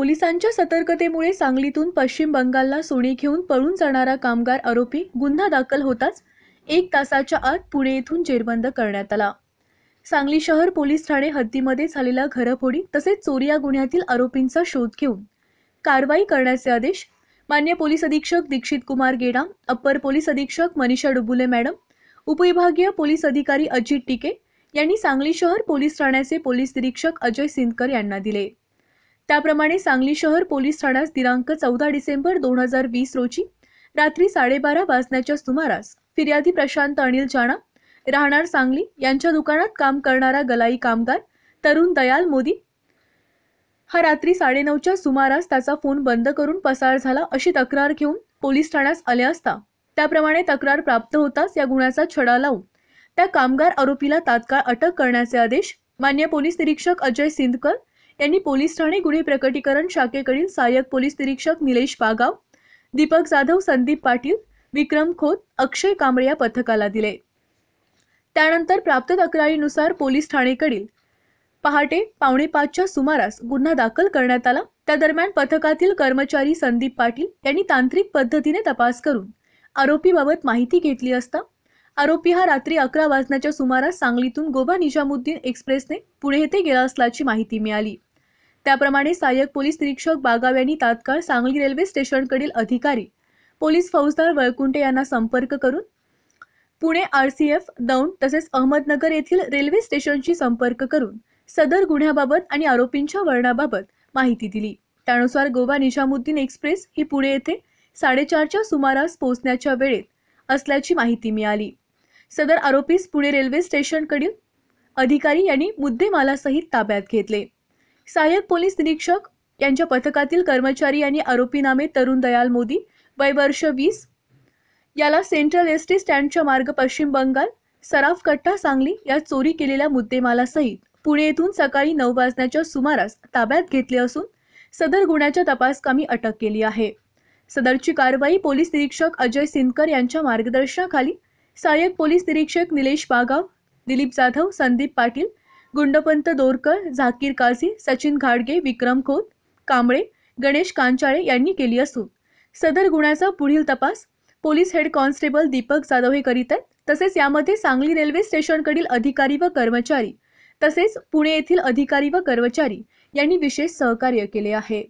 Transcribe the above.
पोलिसांच्या सतर्कतेमुळे सांगलीतून पश्चिम बंगालला सोने घेऊन पळून जाणारा कामगार आरोपी गुन्हा दाखल होताच एक तासाच्या आत पुणे येथून जेरबंद करण्यात आला सांगली शहर पोलीस ठाणे हद्दीमध्ये झालेला घरफोडी तसेच चोरी या गुन्ह्यातील आरोपींचा शोध घेऊन कारवाई करण्याचे आदेश मान्य पोलीस अधीक्षक दीक्षित कुमार गेडा अप्पर पोलीस अधीक्षक मनीषा डुबुले मॅडम उपविभागीय पोलीस अधिकारी अजित टिके यांनी सांगली शहर पोलीस ठाण्याचे पोलीस निरीक्षक अजय सिंदकर यांना दिले त्याप्रमाणे सांगली शहर पोलीस ठाण्यास दिनांक चौदा डिसेंबर दोन हजार वीस रोजी रात्री साडेबारा वाजण्याच्या सुमारास फिर्यादी प्रशांत अनिल जाणा राहणार सांगली यांच्या दुकानात काम करणारा गलाई कामगार तरुण दयाल मोदी हा रात्री साडेनऊच्या सुमारास त्याचा फोन बंद करून पसार झाला अशी तक्रार घेऊन पोलीस ठाण्यास आले असता त्याप्रमाणे तक्रार प्राप्त होताच या गुन्ह्याचा छडा लावून त्या कामगार आरोपीला तात्काळ अटक करण्याचे आदेश मान्य पोलीस निरीक्षक अजय सिंदकर यांनी पोलीस ठाणे गुन्हे प्रकटीकरण शाखेकडील सहाय्यक पोलीस निरीक्षक निलेश पागाव दीपक जाधव संदीप पाटील विक्रम खोत अक्षय कांबळे या पथकाला दिले त्यानंतर प्राप्त तक्रारीनुसार पोलीस ठाणेकडील पहाटे पावणे पाचच्या सुमारास गुन्हा दाखल करण्यात आला त्या दरम्यान पथकातील कर्मचारी संदीप पाटील यांनी तांत्रिक पद्धतीने तपास करून आरोपीबाबत माहिती घेतली असता आरोपी हा रात्री अकरा वाजण्याच्या सुमारास सांगलीतून गोबा निजामुद्दीन एक्सप्रेसने पुणे येथे गेला असल्याची माहिती मिळाली त्याप्रमाणे सहाय्यक पोलीस निरीक्षक बागाव यांनी तात्काळ सांगली रेल्वे स्टेशनकडील अधिकारी पोलीस फौजदार वळकुंटे यांना संपर्क करून Pune R C F Daund तसेच अहमदनगर येथील रेल्वे स्टेशनशी संपर्क करून सदर गुन्ह्याबाबत आणि आरोपींच्या वळणाबाबत माहिती दिली त्यानुसार गोवा निशामुद्दीन एक्सप्रेस ही पुणे येथे साडेचारच्या सुमारास पोहोचण्याच्या वेळेत असल्याची माहिती मिळाली सदर आरोपीस पुणे रेल्वे स्टेशनकडील अधिकारी यांनी मुद्देमालासहित ताब्यात घेतले सहाय्यक पोलीस निरीक्षक यांच्या पथकातील कर्मचारी यांनी आरोपी नामे तरुण दयाल मोदी वय वर्ष वीस याला सेंट्रल एस टी स्टँडच्या मार्ग पश्चिम बंगाल सराफ कट्टा सांगली या चोरी केलेल्या मुद्देमालासहित पुणे येथून सकाळी नऊ वाजण्याच्या सुमारास ताब्यात घेतले असून सदर गुन्ह्याच्या तपासकामी अटक केली आहे सदरची कारवाई पोलीस निरीक्षक अजय सिंदकर यांच्या मार्गदर्शनाखाली सहाय्यक पोलीस निरीक्षक निलेश बागाव दिलीप जाधव संदीप पाटील गुंडपंत दोरकर झाकीर काझी सचिन घाडगे विक्रम खोत कांबळे गणेश कांचाळे यांनी केली असून सदर गुन्ह्याचा पुढील तपास police head constable Deepak Jadhav हे करीत आहेत तसेच यामध्ये सांगली रेल्वे स्टेशनकडील अधिकारी व कर्मचारी तसेच पुणे येथील अधिकारी व कर्मचारी यांनी विशेष सहकार्य केले आहे